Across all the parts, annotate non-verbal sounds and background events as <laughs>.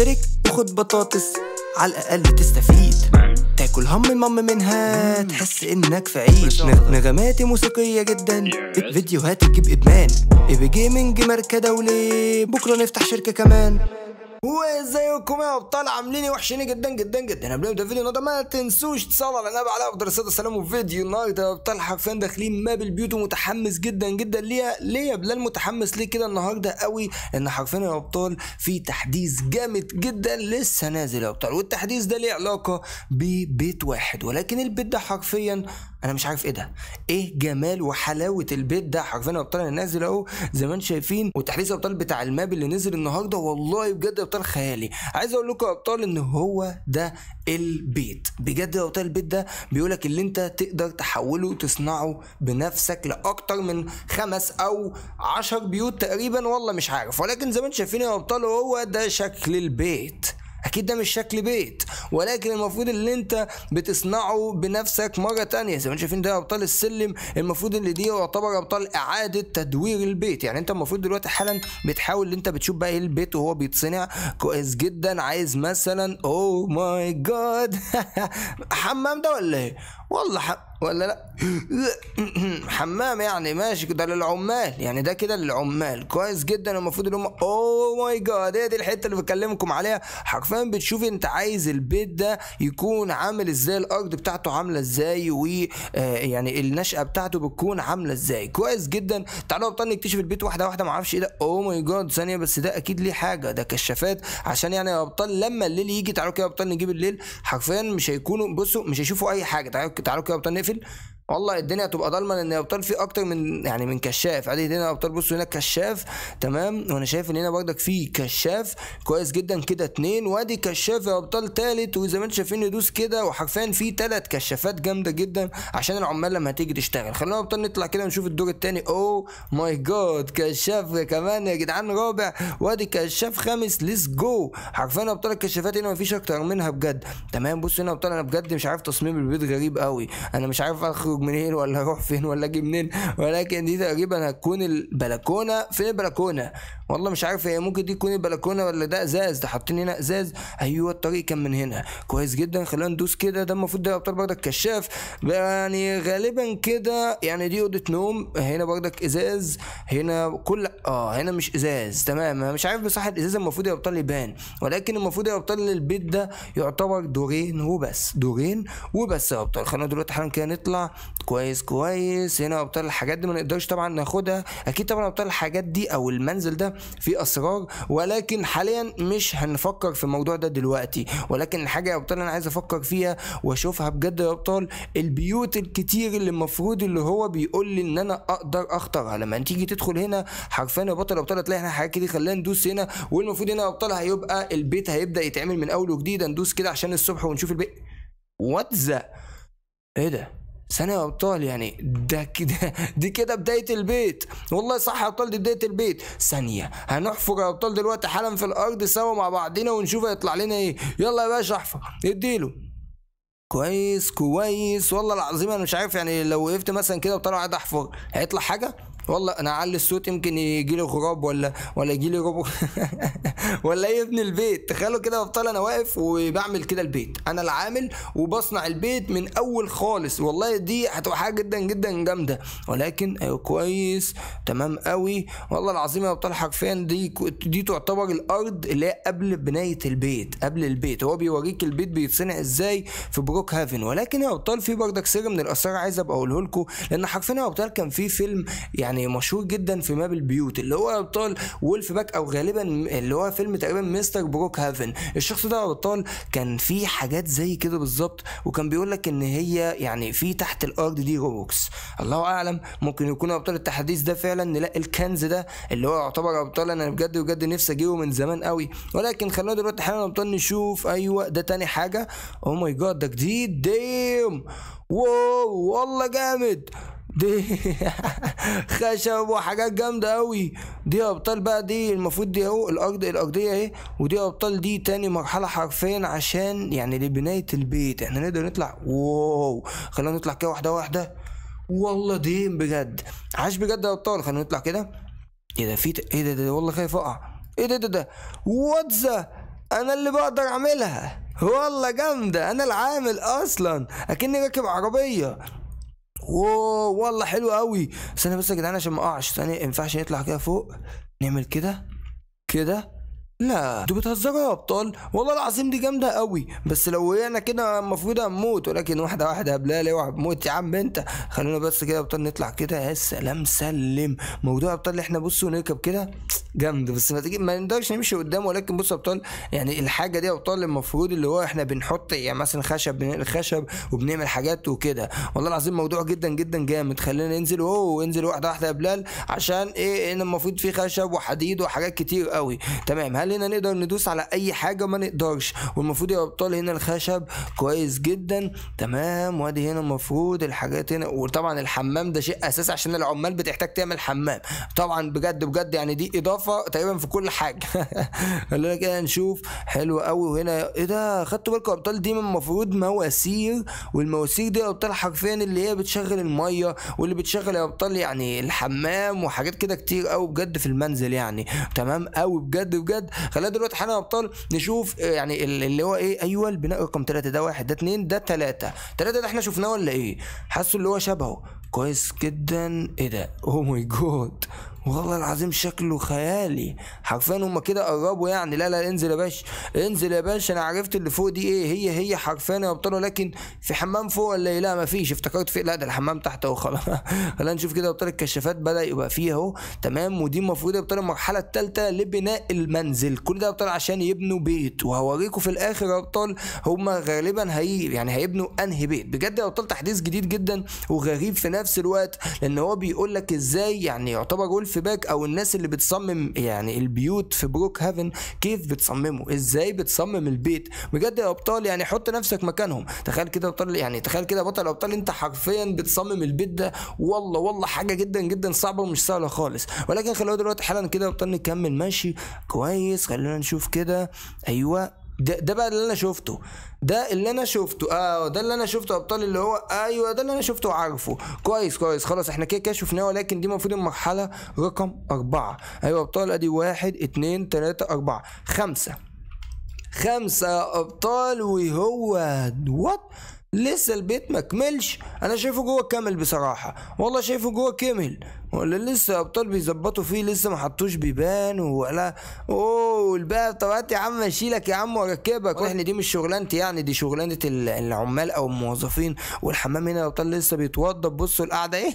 اشترك وخد بطاطس على الاقل تستفيد تاكل هم المم منها تحس انك في عيد نغماتي موسيقيه جدا فيديوهات تجيب ادمان ايبي جيمنج ماركه دولي بكره نفتح شركه كمان وازيكم يا ابطال عاملين إيه؟ وحشين جدا جدا جدا قبل ما الفيديو النهارده ما تنسوش تصلوا على النبي عليه افضل الصلاه والسلام وفيديو النهارده يا ابطال حرفيا داخلين ماب البيوت ومتحمس جدا جدا ليها ليه يا بلال متحمس ليه كده النهارده قوي لان حرفيا يا ابطال في تحديث جامد جدا لسه نازل يا ابطال والتحديث ده ليه علاقه ببيت واحد ولكن البيت ده حرفيا انا مش عارف ايه ده ايه جمال وحلاوه البيت ده حرفيا ابطال انا نازل اهو زي ما انتم شايفين وتحديث ابطال بتاع الماب اللي نزل النهارده والله بجد ابطال خيالي عايز اقول لكم يا ابطال ان هو ده البيت بجد يا ابطال البيت ده بيقول لك اللي انت تقدر تحوله وتصنعه بنفسك لاكتر من خمس او عشر بيوت تقريبا والله مش عارف ولكن زي ما انتم شايفين يا ابطال هو ده شكل البيت اكيد ده مش شكل بيت ولكن المفروض اللي انت بتصنعه بنفسك مره تانية زي ما انتم شايفين ده ابطال السلم المفروض ان دي يعتبر ابطال اعاده تدوير البيت يعني انت المفروض دلوقتي حالا بتحاول ان انت بتشوف بقى ايه البيت وهو بيتصنع كويس جدا عايز مثلا او ماي جاد حمام ده ولا ايه والله ولا لا حمام يعني ماشي ده للعمال يعني ده كده للعمال كويس جدا المفروض ان هم اوه ماي جاد هي دي الحته اللي بكلمكم عليها حرفيا بتشوف انت عايز البيت ده يكون عامل ازاي الارض بتاعته عامله ازاي و آه، يعني النشأه بتاعته بتكون عامله ازاي كويس جدا تعالوا ابطال نكتشف البيت واحده واحده ما اعرفش ايه ده اوه ماي جاد ثانيه بس ده اكيد ليه حاجه ده كشافات عشان يعني يا ابطال لما الليل يجي تعالوا كده يا ابطال نجيب الليل حرفيا مش هيكونوا بصوا مش هيشوفوا اي حاجه تعالوا تعالوا كده يا ابطال نقفل الطفل والله الدنيا هتبقى ضلمه لان الابطال في اكتر من يعني من كشاف عادي هنا ابطال بصوا هنا كشاف تمام وانا شايف ان هنا برضك في كشاف كويس جدا كده اتنين وادي كشاف يا ابطال تالت وزي ما انتم شايفين يدوس كده وحرفيا في تلات كشافات جامده جدا عشان العمال لما هتيجي تشتغل خلينا ابطال نطلع كده ونشوف الدور التاني او ماي جاد كشاف كمان يا جدعان رابع وادي كشاف خامس ليتس جو حرفيا ابطال الكشافات هنا مفيش اكتر منها بجد تمام بصوا هنا ابطال انا بجد مش عارف تصميم البيت غريب قوي انا مش عارف اخرج اخرج منين ولا اروح فين ولا اجي منين ولكن دي تقريبا هتكون البلكونه في البلكونه والله مش عارف هي ممكن دي تكون البلكونه ولا ده ازاز ده حاطين هنا ازاز ايوه الطريق كان من هنا كويس جدا خلينا ندوس كده ده المفروض ده ابطال بردك كشاف يعني غالبا كده يعني دي اوضه نوم هنا بردك ازاز هنا كل اه هنا مش ازاز تمام مش عارف بصح الازاز المفروض يا ابطال يبان ولكن المفروض يا ابطال البيت ده يعتبر دورين وبس دورين وبس يا ابطال خلينا دلوقتي حالا كده نطلع كويس كويس هنا ابطال الحاجات دي ما نقدرش طبعا ناخدها اكيد طبعا ابطال الحاجات دي او المنزل ده فيه اسرار ولكن حاليا مش هنفكر في الموضوع ده دلوقتي ولكن الحاجه يا ابطال انا عايز افكر فيها واشوفها بجد يا ابطال البيوت الكتير اللي المفروض اللي هو بيقول لي ان انا اقدر اختارها لما تيجي تدخل هنا حرفيا يا بطل ابطال هتلاقي هنا حاجات كده خلينا ندوس هنا والمفروض هنا يا ابطال هيبقى البيت هيبدا يتعمل من اول وجديد ندوس كده عشان الصبح ونشوف البيت ذا ايه ده ثانية يا ابطال يعني ده كده دي كده بدايه البيت والله صح يا ابطال دي بدايه البيت ثانيه هنحفر يا ابطال دلوقتي حالا في الارض سوا مع بعضنا ونشوف هيطلع لنا ايه يلا يا باشا احفر اديله كويس كويس والله العظيم انا مش عارف يعني لو وقفت مثلا كده وطلع قاعد احفر هيطلع حاجه والله انا اعلي الصوت يمكن يجي لي غراب ولا ولا يجي لي ربو <laughs> ولا ايه ابن البيت تخيلوا كده بطل انا واقف وبعمل كده البيت انا العامل وبصنع البيت من اول خالص والله دي هتبقى حاجه جدا جدا جامده ولكن أيوة كويس تمام قوي والله العظيم يا ابطال حرفيا دي دي تعتبر الارض اللي هي قبل بنايه البيت قبل البيت هو بيوريك البيت بيتصنع ازاي في بروك هافن ولكن يا ابطال في بردك سر من الاسرار عايز ابقى اقوله لكم لان حرفيا يا ابطال كان في فيلم يعني يعني مشهور جدا في ماب البيوت اللي هو ابطال وولف باك او غالبا اللي هو فيلم تقريبا مستر بروك هافن الشخص ده ابطال كان في حاجات زي كده بالظبط وكان بيقول لك ان هي يعني في تحت الارض دي روبوكس الله اعلم ممكن يكون ابطال التحديث ده فعلا نلاقي الكنز ده اللي هو يعتبر ابطال انا بجد بجد نفسي اجيبه من زمان قوي ولكن خلونا دلوقتي حالا ابطال نشوف ايوه ده تاني حاجه او ماي جاد ده جديد ديم واو والله جامد دي <laughs> خشب وحاجات جامده أوي دي ابطال بقى دي المفروض دي اهو الارض الارضيه اهي ودي ابطال دي تاني مرحله حرفيا عشان يعني لبنايه البيت احنا نقدر نطلع واو خلينا نطلع كده واحده واحده والله دي بجد عاش بجد يا ابطال خلينا نطلع كده ايه ده في ايه ده, ده والله خايف اقع ايه ده ده ده واتزا انا اللي بقدر اعملها والله جامده انا العامل اصلا اكني راكب عربيه واو والله حلو قوي استنى بس يا جدعان عشان ما اقعش ثانيه ما ينفعش نطلع كده فوق نعمل كده كده لا انتوا بتهزروا يا ابطال والله العظيم دي جامده قوي بس لو وقعنا كده المفروض هنموت ولكن واحده واحده بلال اوعى موت يا عم انت خلونا بس كده يا ابطال نطلع كده يا سلام سلم موضوع يا ابطال اللي احنا بصوا نركب كده جامد بس ما تيجي ما نقدرش نمشي قدام ولكن بص ابطال يعني الحاجه دي ابطال المفروض اللي هو احنا بنحط يعني مثلا خشب بنقل خشب وبنعمل حاجات وكده والله العظيم موضوع جدا جدا جامد خلينا ننزل اوه انزل واحده واحده يا بلال عشان ايه ان المفروض في خشب وحديد وحاجات كتير قوي تمام هل هنا نقدر ندوس على اي حاجه ما نقدرش والمفروض يا ابطال هنا الخشب كويس جدا تمام وادي هنا المفروض الحاجات هنا وطبعا الحمام ده شيء اساسي عشان العمال بتحتاج تعمل حمام طبعا بجد بجد يعني دي اضافه اضافه تقريبا في كل حاجه <laughs> خلونا كده نشوف حلو قوي وهنا ايه ده خدتوا بالكم ابطال دي من المفروض مواسير والمواسير دي ابطال حرفيا اللي هي بتشغل الميه واللي بتشغل يا ابطال يعني الحمام وحاجات كده كتير قوي بجد في المنزل يعني تمام قوي بجد بجد خلينا دلوقتي حالا يا ابطال نشوف آه، يعني اللي هو ايه ايوه البناء رقم 3 ده واحد ده اتنين ده تلاتة تلاتة ده احنا شفناه ولا ايه حاسه اللي هو شبهه كويس جدا ايه ده او ماي جود والله العظيم شكله خيالي حرفيا هما كده قربوا يعني لا لا انزل يا باشا انزل يا باشا انا عرفت اللي فوق دي ايه هي هي حرفيا يا ابطال لكن في حمام فوق ولا ايه لا مفيش افتكرت في لا ده الحمام تحت اهو خلاص <laughs> خلينا نشوف كده ابطال الكشافات بدا يبقى فيه اهو تمام ودي المفروض يا ابطال المرحله الثالثه لبناء المنزل كل ده يا ابطال عشان يبنوا بيت وهوريكم في الاخر يا ابطال هما غالبا هي يعني هيبنوا انهي بيت بجد يا ابطال تحديث جديد جدا وغريب في نفس الوقت لان هو بيقول لك ازاي يعني يعتبر جول في باك او الناس اللي بتصمم يعني البيوت في بروك هافن كيف بتصممه ازاي بتصمم البيت بجد يا ابطال يعني حط نفسك مكانهم تخيل كده ابطال يعني تخيل كده بطل ابطال انت حرفيا بتصمم البيت ده والله والله حاجه جدا جدا صعبه ومش سهله خالص ولكن خلينا دلوقتي حالا كده ابطال نكمل ماشي كويس خلينا نشوف كده ايوه ده, ده بقى اللي انا شفته ده اللي انا شفته اه ده اللي انا شفته ابطال اللي هو ايوه ده اللي انا شفته وعارفه كويس كويس خلاص احنا كده كده شفناه ولكن دي المفروض المرحله رقم اربعه ايوه ابطال ادي واحد اتنين تلاته اربعه خمسه خمسه ابطال وهو وات لسه البيت ما كملش انا شايفه جوه كامل بصراحه والله شايفه جوه كامل ولا لسه ابطال بيظبطوا فيه لسه ما حطوش بيبان ولا اوه الباب طب هات يا عم اشيلك يا عم واركبك واحنا دي مش شغلانتي يعني دي شغلانه العمال او الموظفين والحمام هنا الابطال لسه بيتوضب بصوا القعده ايه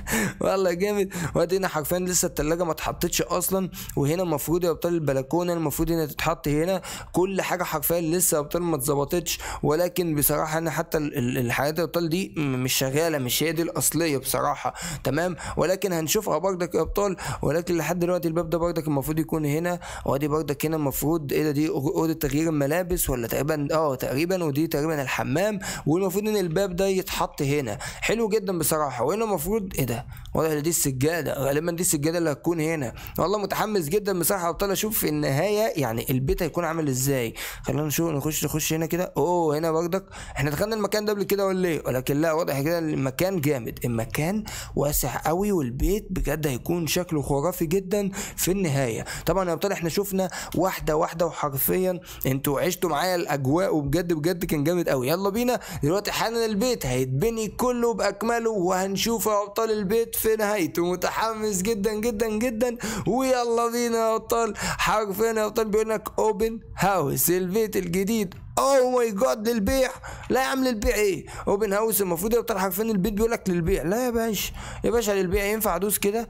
<laughs> والله جامد وادينا حرفيا لسه الثلاجه ما اتحطتش اصلا وهنا المفروض يا ابطال البلكونه المفروض انها تتحط هنا كل حاجه حرفيا لسه يا ابطال ما اتظبطتش ولكن بصراحه انا حتى الحاجات يا ابطال دي مش شغاله مش هي دي الاصليه بصراحه تمام ولكن هنشوفها بردك يا ابطال ولكن لحد دلوقتي الباب ده بردك المفروض يكون هنا وادي بردك هنا المفروض ايه ده دي اوضه تغيير الملابس ولا تقريبا اه تقريبا ودي تقريبا الحمام والمفروض ان الباب ده يتحط هنا حلو جدا بصراحه وهنا المفروض ايه ده واضح دي السجاده غالبا دي السجاده اللي هتكون هنا والله متحمس جدا بصراحه يا ابطال اشوف في النهايه يعني البيت هيكون عامل ازاي خلينا نشوف نخش نخش هنا كده اوه هنا بردك احنا دخلنا المكان ده قبل كده ولا ايه ولكن لا واضح كده المكان جامد المكان واسع قوي والبيت الكويت بجد هيكون شكله خرافي جدا في النهايه طبعا يا ابطال احنا شفنا واحده واحده وحرفيا انتوا عشتوا معايا الاجواء وبجد بجد كان جامد قوي يلا بينا دلوقتي حالا البيت هيتبني كله باكمله وهنشوف يا ابطال البيت في نهايته متحمس جدا جدا جدا ويلا بينا يا ابطال حرفيا يا ابطال بيقول لك اوبن هاوس البيت الجديد اوه ماي جاد للبيع لا يا عم للبيع ايه اوبن هاوس المفروض لو طرح فين البيت بيقول لك للبيع لا يا باشا يا باشا للبيع ينفع ادوس كده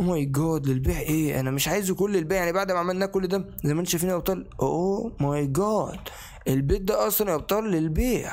او ماي جاد للبيع ايه انا مش عايزه كل البيع يعني بعد ما عملنا كل ده زي ما انتم شايفين يا ابطال اوه ماي جاد البيت ده اصلا يا ابطال للبيع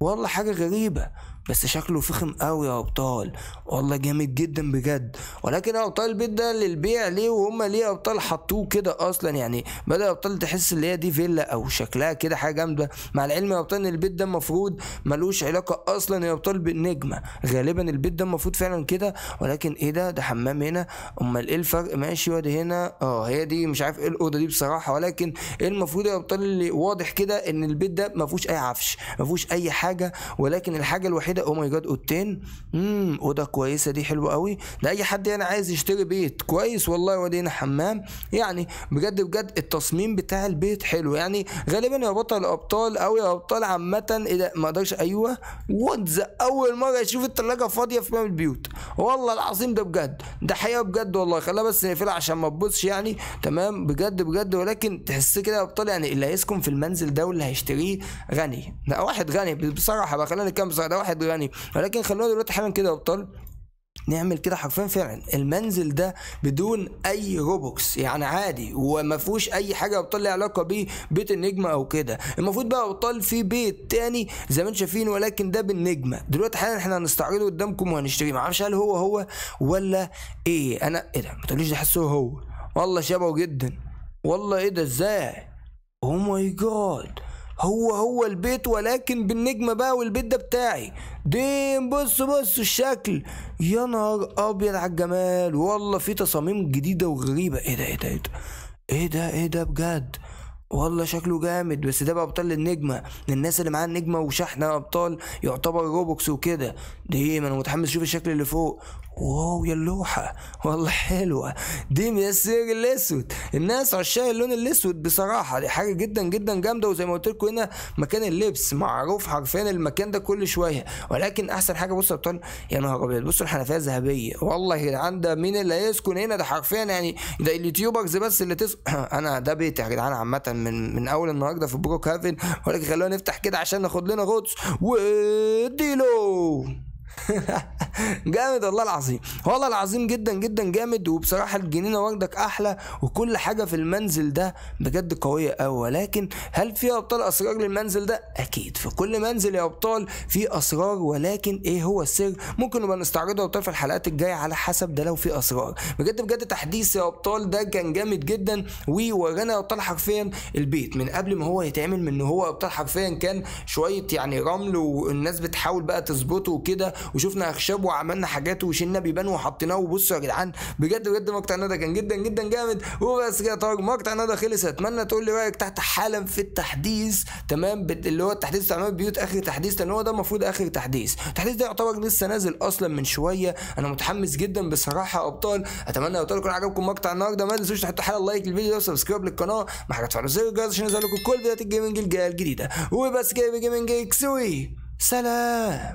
والله حاجه غريبه بس شكله فخم قوي يا ابطال والله جامد جدا بجد ولكن يا ابطال البيت ده للبيع ليه وهم ليه ابطال حطوه كده اصلا يعني بدا ابطال تحس ان هي دي فيلا او شكلها كده حاجه جامده مع العلم يا ابطال ان البيت ده المفروض ملوش علاقه اصلا يا ابطال بالنجمه غالبا البيت ده المفروض فعلا كده ولكن ايه ده ده حمام هنا امال ايه الفرق ماشي وادي هنا اه هي دي مش عارف ايه الاوضه دي بصراحه ولكن إيه المفروض يا ابطال اللي واضح كده ان البيت ده ما فيهوش اي عفش ما فيهوش اي حاجه ولكن الحاجه الوحيده كده او ماي جاد اوضتين امم اوضه كويسه دي حلوه قوي لاي حد يعني عايز يشتري بيت كويس والله وادينا حمام يعني بجد بجد التصميم بتاع البيت حلو يعني غالبا يا بطل الابطال او يا ابطال عامه اذا إيه ما اقدرش ايوه ودز اول مره يشوف الثلاجه فاضيه في باب البيوت والله العظيم ده بجد ده حقيقه بجد والله خليها بس نقفلها عشان ما تبوظش يعني تمام بجد بجد ولكن تحس كده يا ابطال يعني اللي هيسكن في المنزل ده واللي هيشتريه غني ده واحد غني بصراحه بقى خلينا نتكلم بصراحه ده واحد يعني ولكن خلونا دلوقتي حالا كده يا ابطال نعمل كده حرفيا فعلا المنزل ده بدون اي روبوكس يعني عادي وما فيهوش اي حاجه ابطال ليها علاقه بيه بيت النجمه او كده المفروض بقى ابطال في بيت تاني زي ما انتم شايفين ولكن ده بالنجمه دلوقتي حالا احنا هنستعرضه قدامكم وهنشتريه ما اعرفش هل هو هو ولا ايه انا ايه ده ما تقوليش ده حاسه هو والله شبهه جدا والله ايه ده ازاي او ماي جاد هو هو البيت ولكن بالنجمه بقى والبيت ده بتاعي دين بص بص الشكل يا نهار ابيض على الجمال والله في تصاميم جديده وغريبه ايه ده ايه ده ايه ده ايه ده ايه ده بجد والله شكله جامد بس ده بقى ابطال النجمه للناس اللي معاها النجمه وشحنه ابطال يعتبر روبوكس وكده دي ايه ما انا متحمس اشوف الشكل اللي فوق واو يا اللوحة والله حلوة دي من الأسود الناس عشاق اللون الأسود بصراحة دي حاجة جدا جدا جامدة وزي ما قلت لكم هنا مكان اللبس معروف حرفيا المكان ده كل شوية ولكن أحسن حاجة بصوا يا أبطال يا نهار أبيض بصوا الحنفية الذهبية والله يا جدعان ده مين اللي هيسكن هنا ده حرفيا يعني ده اليوتيوبرز بس اللي تس <clears throat> أنا ده بيتي يا جدعان عامة من من أول النهاردة في بروك هافن ولكن خلونا نفتح كده عشان ناخد لنا غطس وديلو <laughs> <laughs> جامد والله العظيم والله العظيم جدا جدا جامد وبصراحه الجنينه واخدك احلى وكل حاجه في المنزل ده بجد قويه قوي ولكن هل في ابطال اسرار للمنزل ده اكيد في كل منزل يا ابطال في اسرار ولكن ايه هو السر ممكن نبقى نستعرضها أبطال في الحلقات الجايه على حسب ده لو في اسرار بجد بجد تحديث يا ابطال ده كان جامد جدا وورانا يا ابطال حرفيا البيت من قبل ما هو يتعمل من هو ابطال حرفيا كان شويه يعني رمل والناس بتحاول بقى تظبطه وكده وشفنا أخشاب وعملنا حاجات وشلنا بيبان وحطيناه وبصوا يا جدعان بجد بجد مقطع ده كان جدا جدا جامد وبس كده طارق مقطع ده خلص اتمنى تقول لي رايك تحت حالا في التحديث تمام اللي هو التحديث بتاع بيوت اخر تحديث لان هو ده المفروض اخر تحديث التحديث ده يعتبر لسه نازل اصلا من شويه انا متحمس جدا بصراحه يا ابطال اتمنى لو يكون عجبكم مقطع النهارده ما تنسوش تحطوا حالا لايك للفيديو ده وسبسكرايب للقناه مع حاجه تفعلوا زر الجرس عشان ينزل لكم كل فيديوهات الجيمنج الجايه الجديده وبس كده جيمنج اكسوي سلام